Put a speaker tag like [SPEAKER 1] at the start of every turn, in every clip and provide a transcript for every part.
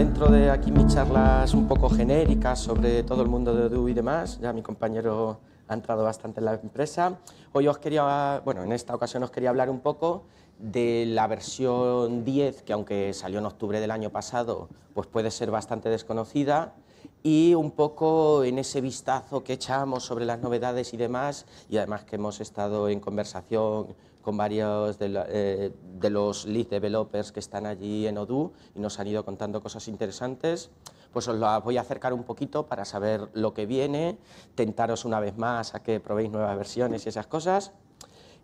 [SPEAKER 1] dentro de aquí mis charlas un poco genéricas sobre todo el mundo de Odoo y demás, ya mi compañero ha entrado bastante en la empresa, hoy os quería, bueno, en esta ocasión os quería hablar un poco de la versión 10, que aunque salió en octubre del año pasado, pues puede ser bastante desconocida, y un poco en ese vistazo que echamos sobre las novedades y demás, y además que hemos estado en conversación con varios de, eh, los lead developers que están allí en Odoo y nos han ido contando cosas interesantes, pues os las voy a acercar un poquito para saber lo que viene, tentaros una vez más a que probéis nuevas versiones y esas cosas.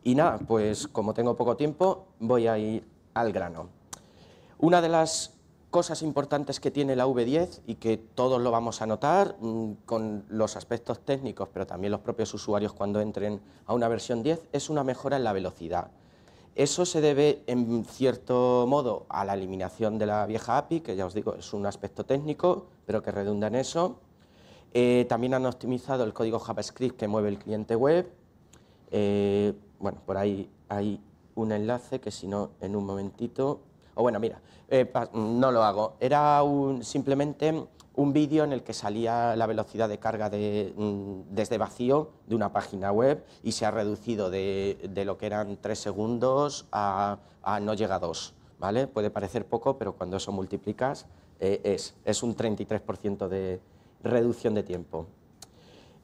[SPEAKER 1] Y nada, pues como tengo poco tiempo, voy a ir al grano. Una de las cosas importantes que tiene la V10 y que todos lo vamos a notar mm, con los aspectos técnicos, pero también los propios usuarios cuando entren a una versión 10, es una mejora en la velocidad. Eso se debe, en cierto modo, a la eliminación de la vieja API, que ya os digo, es un aspecto técnico, pero que redunda en eso. Eh, también han optimizado el código JavaScript que mueve el cliente web. Eh, bueno, por ahí hay un enlace que si no, en un momentito o bueno, mira, eh, no lo hago. Era simplemente un vídeo en el que salía la velocidad de carga mm, desde vacío de una página web y se ha reducido de, lo que eran tres segundos a, no llega a 2. ¿vale? Puede parecer poco, pero cuando eso multiplicas eh, es, es un 33% de reducción de tiempo.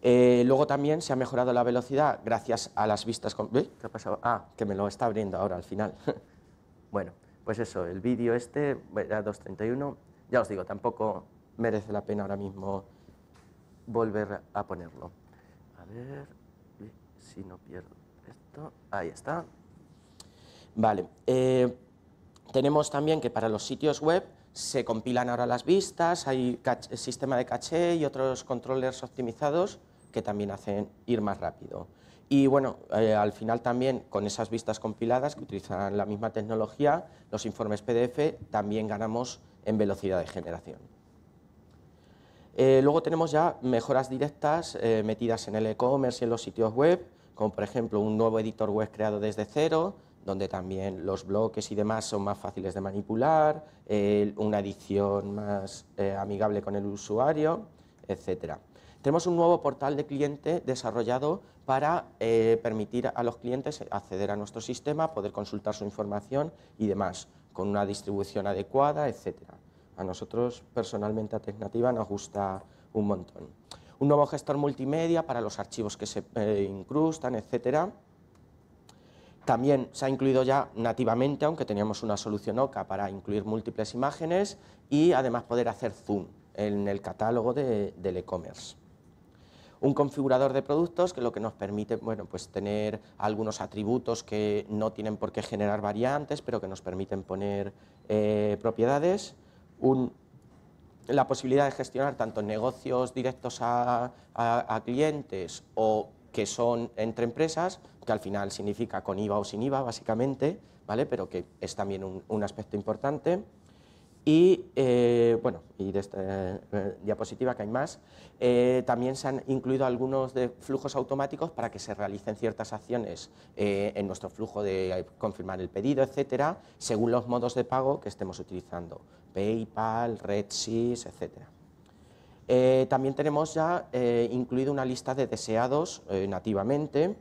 [SPEAKER 1] Eh, luego también se ha mejorado la velocidad gracias a las vistas... Con... ¿Qué ha pasado? Ah, que me lo está abriendo ahora al final. bueno. Pues eso, el vídeo este, era 2.31, ya os digo, tampoco merece la pena ahora mismo volver a ponerlo. A ver si no pierdo esto. Ahí está. Vale. Eh, tenemos también que para los sitios web se compilan ahora las vistas, hay sistema de caché y otros controllers optimizados que también hacen ir más rápido. Y bueno, eh, al final también con esas vistas compiladas que utilizan la misma tecnología, los informes PDF también ganamos en velocidad de generación. Eh, luego tenemos ya mejoras directas eh, metidas en el e-commerce y en los sitios web, como por ejemplo un nuevo editor web creado desde cero, donde también los bloques y demás son más fáciles de manipular, una edición más amigable con el usuario, etcétera. Tenemos un nuevo portal de cliente desarrollado para eh, permitir a los clientes acceder a nuestro sistema, poder consultar su información y demás, con una distribución adecuada, etcétera. A nosotros personalmente a Tecnativa nos gusta un montón. Un nuevo gestor multimedia para los archivos que se eh, incrustan, etcétera. También se ha incluido ya nativamente, aunque teníamos una solución OCA para incluir múltiples imágenes y además poder hacer zoom en el catálogo del e-commerce. Un configurador de productos que lo que nos permite bueno, pues tener algunos atributos que no tienen por qué generar variantes, pero que nos permiten poner eh, propiedades. la posibilidad de gestionar tanto negocios directos a, clientes o que son entre empresas, que al final significa con IVA o sin IVA, básicamente, ¿vale? pero que es también un aspecto importante. Y eh, bueno, y de esta eh, diapositiva que hay más, eh, también se han incluido algunos de flujos automáticos para que se realicen ciertas acciones en nuestro flujo de confirmar el pedido, etcétera, según los modos de pago que estemos utilizando, PayPal, RedSys, etcétera. también tenemos ya incluido una lista de deseados nativamente,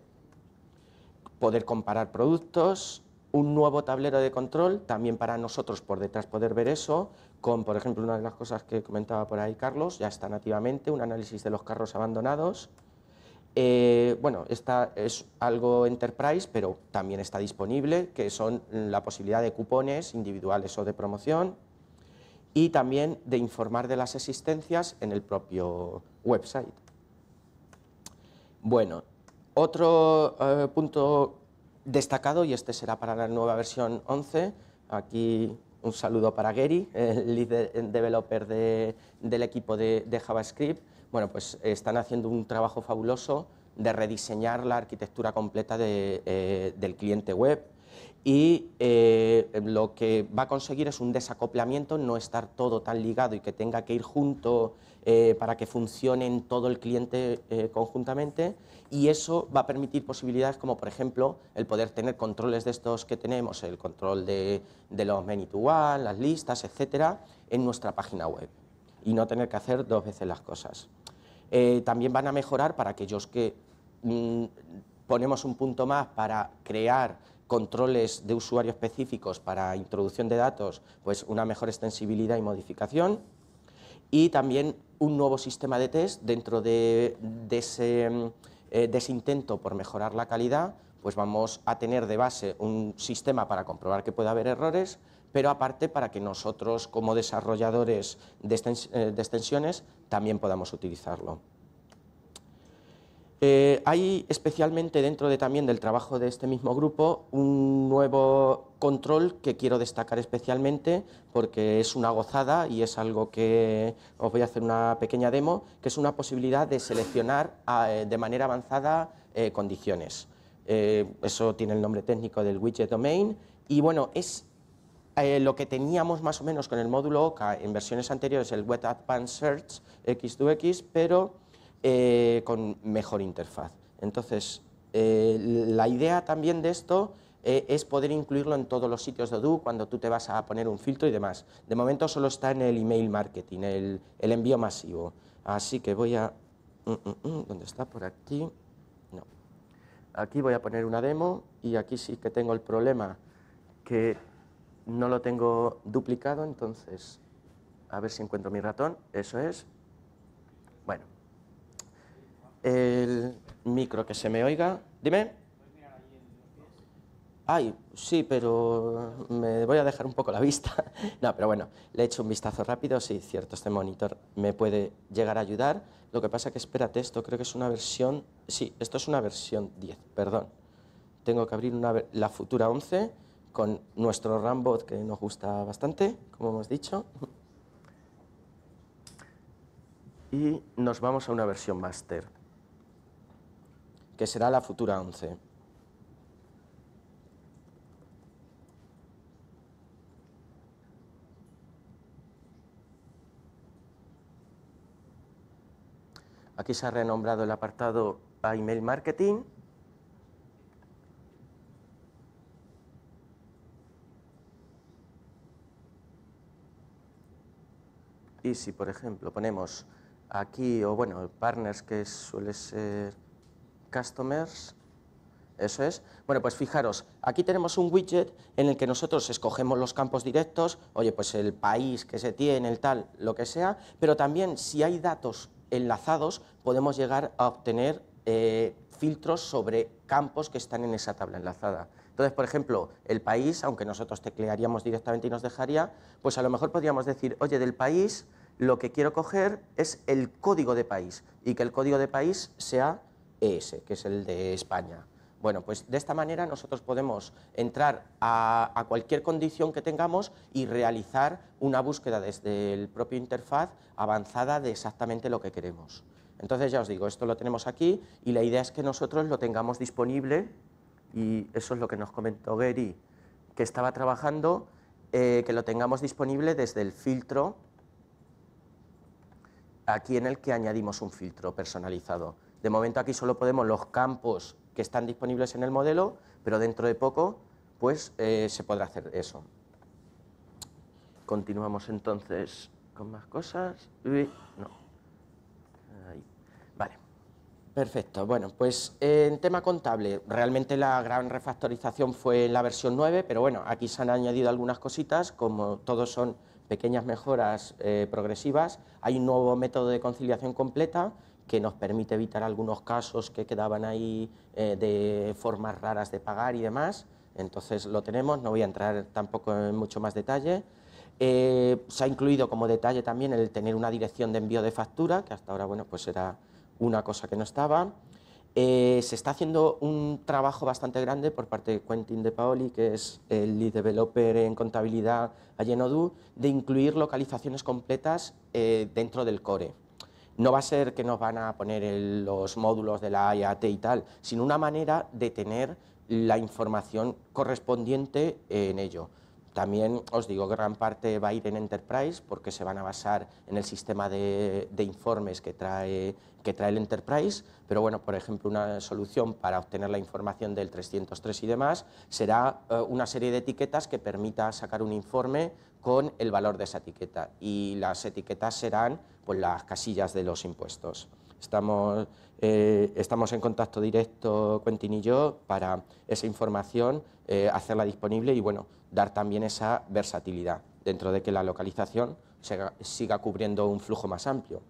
[SPEAKER 1] poder comparar productos, un nuevo tablero de control, también para nosotros por detrás poder ver eso, con, por ejemplo, una de las cosas que comentaba por ahí Carlos, ya está nativamente, un análisis de los carros abandonados. Eh, bueno, esta es algo enterprise, pero también está disponible, que son la posibilidad de cupones individuales o de promoción, y también de informar de las existencias en el propio website. Bueno, otro eh, punto destacado, y este será para la nueva versión 11, aquí un saludo para Gary, el líder developer del equipo de, JavaScript. Bueno, pues están haciendo un trabajo fabuloso de rediseñar la arquitectura completa eh, del cliente web y eh, lo que va a conseguir es un desacoplamiento, no estar todo tan ligado y que tenga que ir junto eh, para que funcionen todo el cliente eh, conjuntamente y eso va a permitir posibilidades como por ejemplo el poder tener controles de estos que tenemos, el control de, los menu to las listas, etcétera, en nuestra página web y no tener que hacer dos veces las cosas. Eh, también van a mejorar para aquellos que mm, ponemos un punto más para crear controles de usuarios específicos para introducción de datos, pues una mejor extensibilidad y modificación y también un nuevo sistema de test dentro de, ese, mm, eh, ese, intento por mejorar la calidad, pues vamos a tener de base un sistema para comprobar que puede haber errores, pero aparte para que nosotros como desarrolladores de eh, extensiones también podamos utilizarlo. Eh, hay especialmente dentro de, también del trabajo de este mismo grupo un nuevo control que quiero destacar especialmente porque es una gozada y es algo que os voy a hacer una pequeña demo, que es una posibilidad de seleccionar eh, de manera avanzada eh, condiciones. eso tiene el nombre técnico del widget domain y bueno, es lo que teníamos más o menos con el módulo OCA en versiones anteriores, el Web Advanced Search X2X, pero eh, con mejor interfaz. Entonces, eh, la idea también de esto eh, es poder incluirlo en todos los sitios de Odoo cuando tú te vas a poner un filtro y demás. De momento solo está en el email marketing, el, el envío masivo. Así que voy a... Mm, mm, mm, ¿Dónde está? Por aquí. No. Aquí voy a poner una demo y aquí sí que tengo el problema que no lo tengo duplicado, entonces a ver si encuentro mi ratón. Eso es. El micro que se me oiga. Dime. Ay, sí, pero me voy a dejar un poco la vista. No, pero bueno, le he hecho un vistazo rápido. Sí, cierto, este monitor me puede llegar a ayudar. Lo que pasa que, espérate, esto creo que es una versión... Sí, esto es una versión 10, perdón. Tengo que abrir la futura 11 con nuestro Rambot, que nos gusta bastante, como hemos dicho. Y nos vamos a una versión master que será la futura ONCE. Aquí se ha renombrado el apartado a email marketing. Y si, por ejemplo, ponemos aquí, o bueno, partners que suele ser Customers. Eso es. Bueno, pues fijaros, aquí tenemos un widget en el que nosotros escogemos los campos directos, oye, pues el país que se tiene, el tal, lo que sea, pero también si hay datos enlazados podemos llegar a obtener eh, filtros sobre campos que están en esa tabla enlazada. Entonces, por ejemplo, el país, aunque nosotros teclearíamos directamente y nos dejaría, pues a lo mejor podríamos decir, oye, del país lo que quiero coger es el código de país y que el código de país sea ES, que es el de España. Bueno, pues de esta manera nosotros podemos entrar a, cualquier condición que tengamos y realizar una búsqueda desde el propio interfaz avanzada de exactamente lo que queremos. Entonces ya os digo, esto lo tenemos aquí y la idea es que nosotros lo tengamos disponible y eso es lo que nos comentó Gary, que estaba trabajando, eh, que lo tengamos disponible desde el filtro, aquí en el que añadimos un filtro personalizado. De momento aquí solo podemos los campos que están disponibles en el modelo, pero dentro de poco pues eh, se podrá hacer eso. Continuamos entonces con más cosas. no. Vale. Perfecto. Bueno, pues eh, en tema contable, realmente la gran refactorización fue en la versión 9, pero bueno, aquí se han añadido algunas cositas, como todos son pequeñas mejoras eh, progresivas, hay un nuevo método de conciliación completa que nos permite evitar algunos casos que quedaban ahí eh, de formas raras de pagar y demás. Entonces lo tenemos, no voy a entrar tampoco en mucho más detalle. Eh, se ha incluido como detalle también el tener una dirección de envío de factura, que hasta ahora bueno, pues era una cosa que no estaba. Eh, se está haciendo un trabajo bastante grande por parte de Quentin De Paoli, que es el lead developer en contabilidad a en de incluir localizaciones completas dentro del core no va a ser que nos van a poner los módulos de la IAT y tal, sino una manera de tener la información correspondiente en ello. También os digo, gran parte va a ir en Enterprise porque se van a basar en el sistema de, informes que trae, que trae el Enterprise, pero bueno, por ejemplo, una solución para obtener la información del 303 y demás será eh, una serie de etiquetas que permita sacar un informe con el valor de esa etiqueta y las etiquetas serán pues, las casillas de los impuestos. Estamos, eh, estamos en contacto directo, Quentin y yo, para esa información, eh, hacerla disponible y bueno, dar también esa versatilidad dentro de que la localización siga cubriendo un flujo más amplio.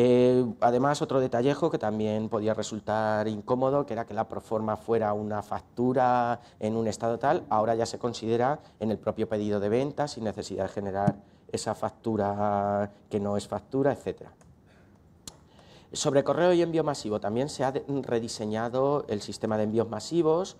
[SPEAKER 1] Eh, además, otro detallejo que también podía resultar incómodo, que era que la proforma fuera una factura en un estado tal, ahora ya se considera en el propio pedido de venta sin necesidad de generar esa factura que no es factura, etc. Sobre correo y envío masivo también se ha rediseñado el sistema de envíos masivos,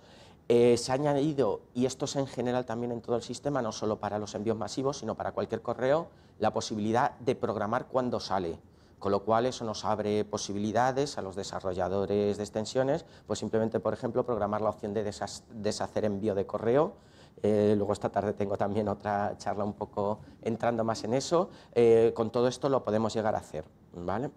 [SPEAKER 1] eh, se ha añadido, y esto es en general también en todo el sistema, no solo para los envíos masivos, sino para cualquier correo, la posibilidad de programar cuándo sale. Con lo cual eso nos abre posibilidades a los desarrolladores de extensiones, pues simplemente, por ejemplo, programar la opción de deshacer envío de correo, eh, luego esta tarde tengo también otra charla un poco entrando más en eso. Eh, con todo esto lo podemos llegar a hacer. ¿vale?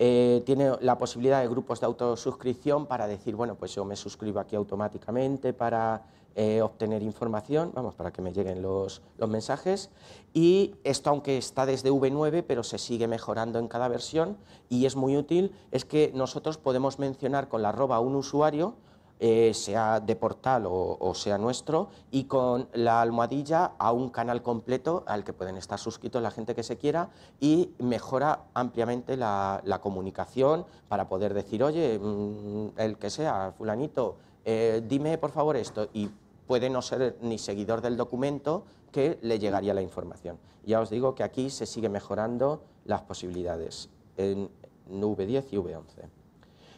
[SPEAKER 1] Eh, tiene la posibilidad de grupos de autosuscripción para decir, bueno, pues yo me suscribo aquí automáticamente para eh, obtener información, vamos, para que me lleguen los, mensajes. Y esto, aunque está desde V9, pero se sigue mejorando en cada versión y es muy útil, es que nosotros podemos mencionar con la arroba a un usuario, eh, sea de portal o, sea nuestro, y con la almohadilla a un canal completo al que pueden estar suscritos la gente que se quiera y mejora ampliamente la, comunicación para poder decir, oye, mm, el que sea, fulanito, eh, dime por favor esto y puede no ser ni seguidor del documento que le llegaría la información. Ya os digo que aquí se sigue mejorando las posibilidades en V10 y V11.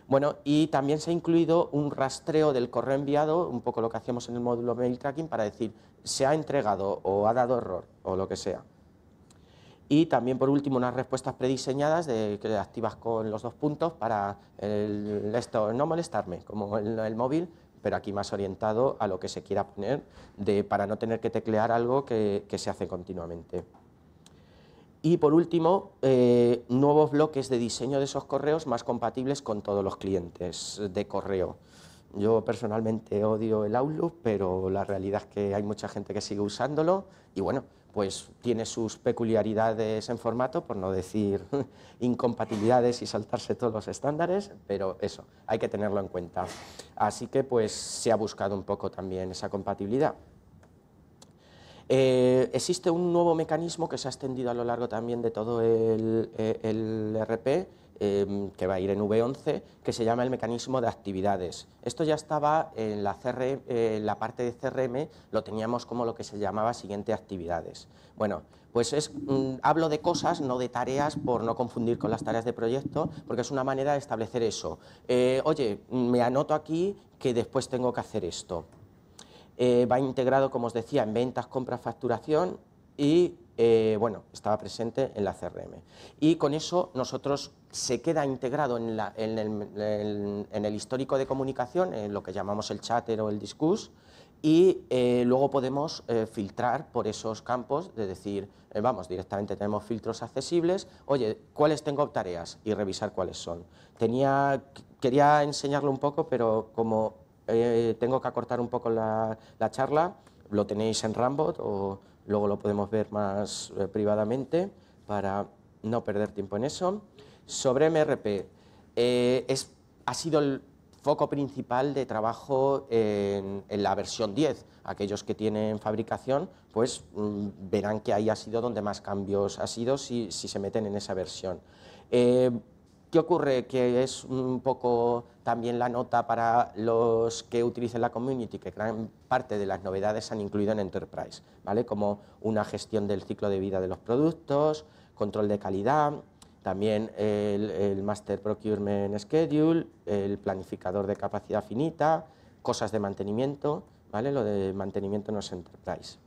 [SPEAKER 1] Bueno, y también se ha incluido un rastreo del correo enviado, un poco lo que hacíamos en el módulo mail tracking, para decir se ha entregado o ha dado error o lo que sea. Y también, por último, unas respuestas prediseñadas de, que activas con los dos puntos para esto, no molestarme, como en el móvil, pero aquí más orientado a lo que se quiera poner de, para no tener que teclear algo que, se hace continuamente. Y por último, eh, nuevos bloques de diseño de esos correos más compatibles con todos los clientes de correo. Yo personalmente odio el Outlook, pero la realidad es que hay mucha gente que sigue usándolo y bueno, pues tiene sus peculiaridades en formato, por no decir incompatibilidades y saltarse todos los estándares, pero eso, hay que tenerlo en cuenta. Así que pues se ha buscado un poco también esa compatibilidad. Eh, existe un nuevo mecanismo que se ha extendido a lo largo también de todo el eh, RP, Em, que va a ir en V11, que se llama el mecanismo de actividades. Esto ya estaba en la, eh, parte de CRM, lo teníamos como lo que se llamaba siguiente actividades. Bueno, pues es, mm, hablo de cosas, no de tareas, por no confundir con las tareas de proyecto, porque es una manera de establecer eso. Eh, oye, me anoto aquí que después tengo que hacer esto. Eh, va integrado, como os decía, en ventas, compras, facturación y eh, bueno, estaba presente en la CRM. Y con eso nosotros se queda integrado en, el, histórico de comunicación, en lo que llamamos el chatter o el discus y eh, luego podemos eh, filtrar por esos campos, de decir, vamos, directamente tenemos filtros accesibles, oye, ¿cuáles tengo tareas? Y revisar cuáles son. Tenía, quería enseñarlo un poco, pero como tengo que acortar un poco la, la charla, lo tenéis en Rambot o luego lo podemos ver más eh, privadamente para no perder tiempo en eso. Sobre MRP, eh, es, ha sido el foco principal de trabajo en, la versión 10. Aquellos que tienen fabricación, pues mm, verán que ahí ha sido donde más cambios ha sido si, se meten en esa versión. Eh, ¿Qué ocurre? Que es un poco también la nota para los que utilicen la community, que gran parte de las novedades se han incluido en Enterprise, ¿vale? Como una gestión del ciclo de vida de los productos, control de calidad, también el, Master Procurement Schedule, el planificador de capacidad finita, cosas de mantenimiento, ¿vale? Lo de mantenimiento no es Enterprise.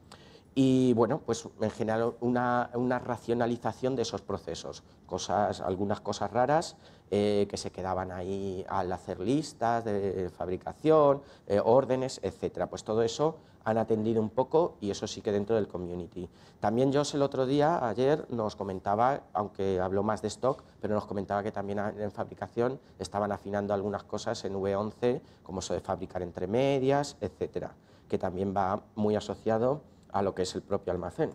[SPEAKER 1] Y bueno, pues en general una, una racionalización de esos procesos, cosas, algunas cosas raras eh, que se quedaban ahí al hacer listas de fabricación, eh, órdenes, etcétera. Pues todo eso han atendido un poco y eso sí que dentro del community. También yo el otro día, ayer, nos comentaba, aunque habló más de stock, pero nos comentaba que también en fabricación estaban afinando algunas cosas en V11, como eso de fabricar entre medias, etcétera, que también va muy asociado a lo que es el propio almacén.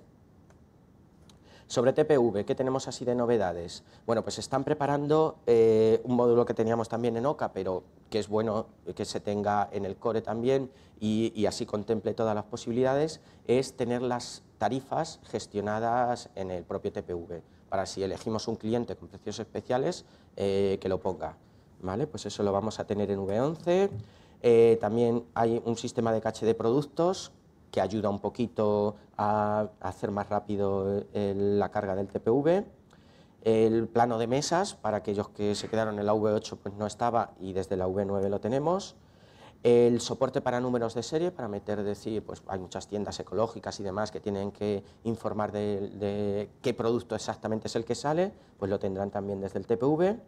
[SPEAKER 1] Sobre TPV, ¿qué tenemos así de novedades? Bueno, pues están preparando eh, un módulo que teníamos también en OCA, pero que es bueno que se tenga en el core también y, así contemple todas las posibilidades, es tener las tarifas gestionadas en el propio TPV, para si elegimos un cliente con precios especiales, eh, que lo ponga. ¿Vale? Pues eso lo vamos a tener en V11. Eh, también hay un sistema de caché de productos que ayuda un poquito a hacer más rápido eh, la carga del TPV. El plano de mesas, para aquellos que se quedaron en la V8 pues no estaba y desde la V9 lo tenemos. El soporte para números de serie, para meter, decir, pues hay muchas tiendas ecológicas y demás que tienen que informar de, qué producto exactamente es el que sale, pues lo tendrán también desde el TPV.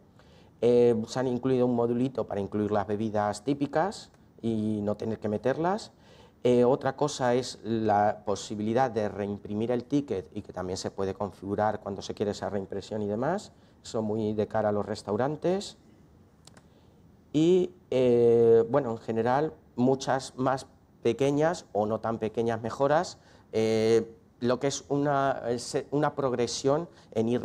[SPEAKER 1] Eh, se han incluido un modulito para incluir las bebidas típicas y no tener que meterlas. Eh, otra cosa es la posibilidad de reimprimir el ticket y que también se puede configurar cuando se quiere esa reimpresión y demás. son muy de cara a los restaurantes. Y eh, bueno, en general muchas más pequeñas o no tan pequeñas mejoras eh, lo que es una, eh, progresión en ir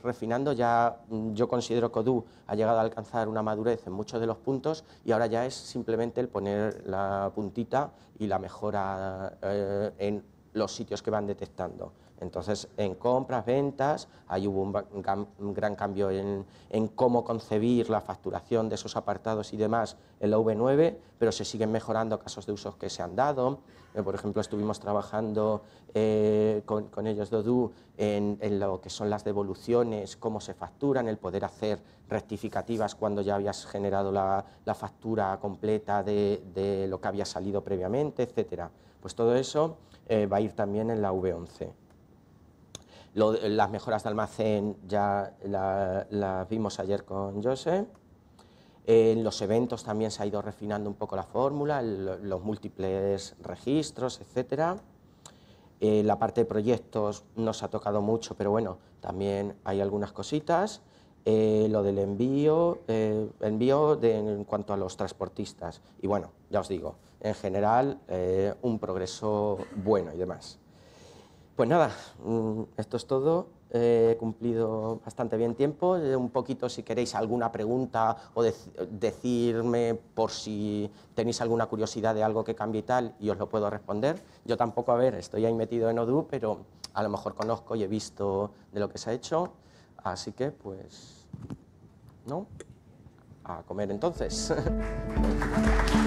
[SPEAKER 1] refinando. Ya mm, yo considero que ODU ha llegado a alcanzar una madurez en muchos de los puntos y ahora ya es simplemente el poner la puntita y la mejora eh, en los sitios que van detectando. Entonces, en compras, ventas, ahí hubo un gran cambio en, cómo concebir la facturación de esos apartados y demás en la V9, pero se siguen mejorando casos de usos que se han dado. Eh, por ejemplo, estuvimos trabajando eh, con, ellos, Dodu, en, en, lo que son las devoluciones, cómo se facturan, el poder hacer rectificativas cuando ya habías generado la, factura completa de, lo que había salido previamente, etc. Pues todo eso eh, va a ir también en la V11 las mejoras de almacén ya las vimos ayer con Jose. En los eventos también se ha ido refinando un poco la fórmula, los múltiples registros, etcétera. Eh, la parte de proyectos nos ha tocado mucho, pero bueno, también hay algunas cositas. Eh, lo del envío, eh, envío en cuanto a los transportistas. Y bueno, ya os digo, en general un progreso bueno y demás. Pues nada, mm, esto es todo. He cumplido bastante bien tiempo. Eh, un poquito, si queréis alguna pregunta o decirme por si tenéis alguna curiosidad de algo que cambie y tal, y os lo puedo responder. Yo tampoco, a ver, estoy ahí metido en Odoo, pero a lo mejor conozco y he visto de lo que se ha hecho. Así que, pues, ¿no? A comer entonces.